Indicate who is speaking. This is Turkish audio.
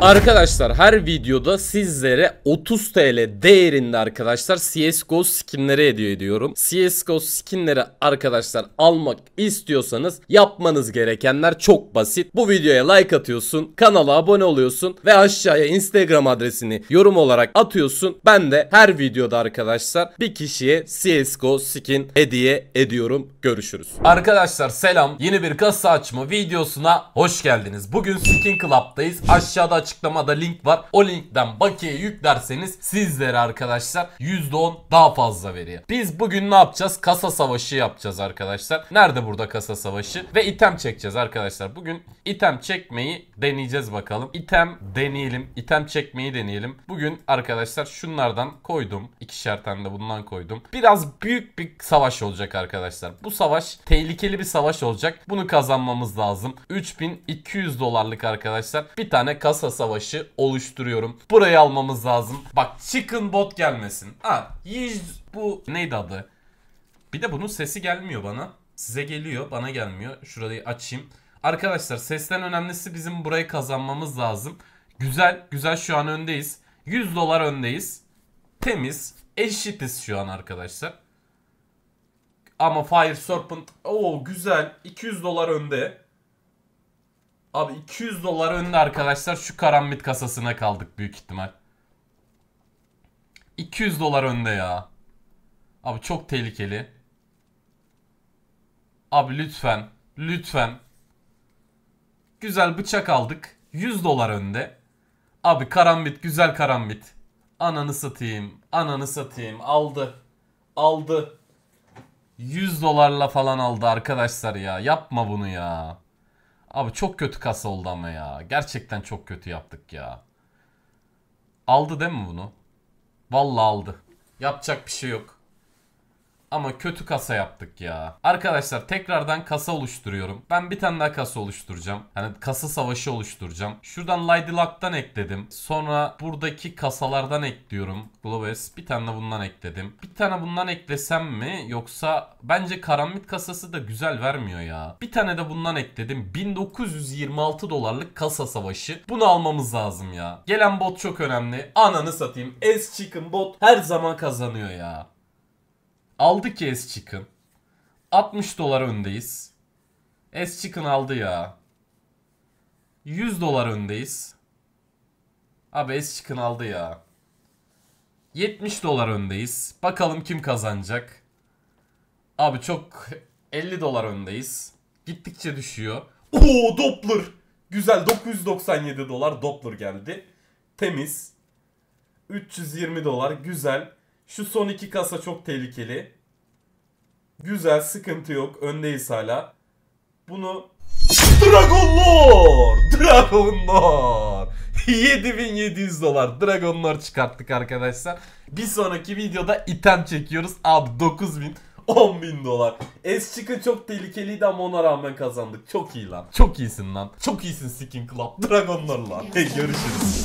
Speaker 1: Arkadaşlar her videoda sizlere 30 TL değerinde arkadaşlar CSGO skinleri hediye ediyorum. CSGO skinleri arkadaşlar almak istiyorsanız yapmanız gerekenler çok basit. Bu videoya like atıyorsun, kanala abone oluyorsun ve aşağıya Instagram adresini yorum olarak atıyorsun. Ben de her videoda arkadaşlar bir kişiye CSGO skin hediye ediyorum. Görüşürüz. Arkadaşlar selam. Yeni bir kasa açma videosuna hoş geldiniz. Bugün Skin Club'dayız. Aşağıda açıklamada link var. O linkten bakiye yüklerseniz sizlere arkadaşlar %10 daha fazla veriyor. Biz bugün ne yapacağız? Kasa savaşı yapacağız arkadaşlar. Nerede burada kasa savaşı? Ve item çekeceğiz arkadaşlar. Bugün item çekmeyi deneyeceğiz bakalım. İtem deneyelim. İtem çekmeyi deneyelim. Bugün arkadaşlar şunlardan koydum. İkişer tane de bundan koydum. Biraz büyük bir savaş olacak arkadaşlar. Bu savaş tehlikeli bir savaş olacak. Bunu kazanmamız lazım. 3200 dolarlık arkadaşlar bir tane kasa savaşı oluşturuyorum. Burayı almamız lazım. Bak chicken bot gelmesin. Ha yiz bu neydi adı? Bir de bunun sesi gelmiyor bana. Size geliyor bana gelmiyor. Şurayı açayım. Arkadaşlar sesten önemlisi bizim burayı kazanmamız lazım. Güzel güzel şu an öndeyiz. 100 dolar öndeyiz. Temiz eşitiz şu an arkadaşlar. Ama Fire Serpent o güzel 200 dolar önde. Abi 200 dolar önde arkadaşlar şu karambit kasasına kaldık büyük ihtimal. 200 dolar önde ya. Abi çok tehlikeli. Abi lütfen. Lütfen. Güzel bıçak aldık. 100 dolar önde. Abi karambit güzel karambit. Ananı satayım. Ananı satayım. Aldı. Aldı. 100 dolarla falan aldı arkadaşlar ya. Yapma bunu ya. Abi çok kötü kasa oldu ama ya. Gerçekten çok kötü yaptık ya. Aldı değil mi bunu? Vallahi aldı. Yapacak bir şey yok. Ama kötü kasa yaptık ya. Arkadaşlar tekrardan kasa oluşturuyorum. Ben bir tane daha kasa oluşturacağım. Hani kasa savaşı oluşturacağım. Şuradan Laydilak'tan ekledim. Sonra buradaki kasalardan ekliyorum. Globes bir tane bundan ekledim. Bir tane bundan eklesem mi? Yoksa bence karamit kasası da güzel vermiyor ya. Bir tane de bundan ekledim. 1926 dolarlık kasa savaşı. Bunu almamız lazım ya. Gelen bot çok önemli. Ananı satayım. Es chicken bot her zaman kazanıyor ya. Aldı ki S Chicken. 60 dolar öndeyiz. S Chicken aldı ya. 100 dolar öndeyiz. Abi S Chicken aldı ya. 70 dolar öndeyiz. Bakalım kim kazanacak. Abi çok 50 dolar öndeyiz. Gittikçe düşüyor. Oo Doppler. Güzel 997 dolar Doppler geldi. Temiz. 320 dolar güzel. Şu son iki kasa çok tehlikeli. Güzel sıkıntı yok. Öndeyiz hala. Bunu Dragon Lord! Dragon Lord! 7700 dolar Dragon Lord çıkarttık arkadaşlar. Bir sonraki videoda item çekiyoruz. Abi 9000 10.000 dolar. Es çıkı çok tehlikeliydi ama ona rağmen kazandık. Çok iyi lan. Çok iyisin lan. Çok iyisin Skin Club. Dragonlarla. Hey görüşürüz.